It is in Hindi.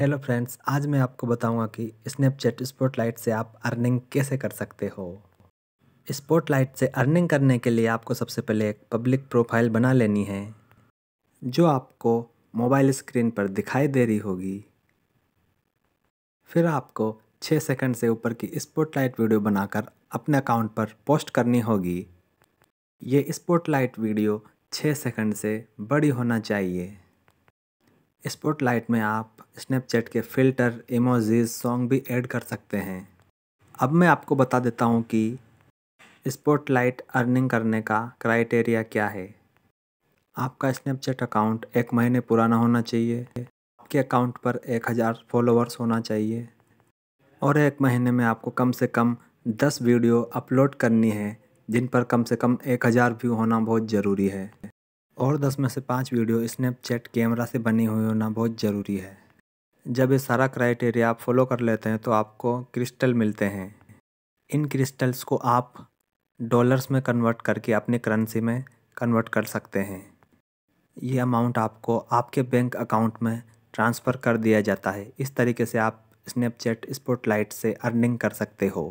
हेलो फ्रेंड्स आज मैं आपको बताऊंगा कि स्नैपचैट स्पॉटलाइट से आप अर्निंग कैसे कर सकते हो स्पॉटलाइट से अर्निंग करने के लिए आपको सबसे पहले एक पब्लिक प्रोफाइल बना लेनी है जो आपको मोबाइल स्क्रीन पर दिखाई दे रही होगी फिर आपको छः सेकंड से ऊपर की स्पॉटलाइट वीडियो बनाकर अपने अकाउंट पर पोस्ट करनी होगी ये स्पॉटलाइट वीडियो छः सेकंड से बड़ी होना चाहिए स्पॉटलाइट में आप स्नैपचैट के फ़िल्टर इमोजीज सॉन्ग भी ऐड कर सकते हैं अब मैं आपको बता देता हूँ कि स्पॉटलाइट अर्निंग करने का क्राइटेरिया क्या है आपका स्नैपचैट अकाउंट एक महीने पुराना होना चाहिए आपके अकाउंट पर एक हज़ार फॉलोअर्स होना चाहिए और एक महीने में आपको कम से कम दस वीडियो अपलोड करनी है जिन पर कम से कम एक हज़ार व्यू होना बहुत ज़रूरी है और दस में से पाँच वीडियो स्नैपचैट कैमरा से बनी हुई होना बहुत ज़रूरी है जब ये सारा क्राइटेरिया आप फॉलो कर लेते हैं तो आपको क्रिस्टल मिलते हैं इन क्रिस्टल्स को आप डॉलर्स में कन्वर्ट करके अपनी करेंसी में कन्वर्ट कर सकते हैं ये अमाउंट आपको आपके बैंक अकाउंट में ट्रांसफ़र कर दिया जाता है इस तरीके से आप स्नैपचैट स्पॉटलाइट से अर्निंग कर सकते हो